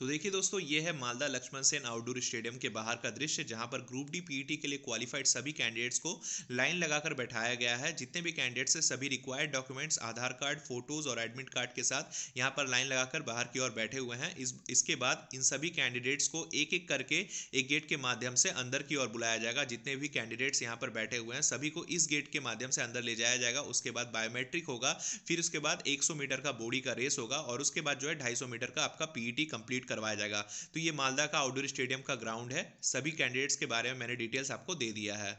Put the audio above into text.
तो देखिए दोस्तों ये है मालदा लक्ष्मण सेन आउटडोर स्टेडियम के बाहर का दृश्य जहां पर ग्रुप डी पीईटी के लिए क्वालिफाइड सभी कैंडिडेट्स को लाइन लगाकर बैठाया गया है जितने भी कैंडिडेट्स हैं सभी required documents Aadhaar card photos और एडमिट कार्ड के साथ यहां पर लाइन लगाकर बाहर की ओर बैठे हुए हैं इस इसके बाद इन सभी कैंडिडेट्स को एक एक करके एक गेट के माध्यम से अंदर की ओर बुलाया जाएगा जितने भी कैंडिडेट्स यहाँ पर बैठे हुए हैं सभी को इस गेट के माध्यम से अंदर ले जाया जाएगा उसके बाद बायोमेट्रिक होगा फिर उसके बाद एक मीटर का बॉडी का रेस होगा और उसके बाद जो है ढाई मीटर का आपका पीई कंप्लीट करवाया जाएगा तो ये मालदा का आउटडोर स्टेडियम का ग्राउंड है सभी कैंडिडेट्स के बारे में मैंने डिटेल्स आपको दे दिया है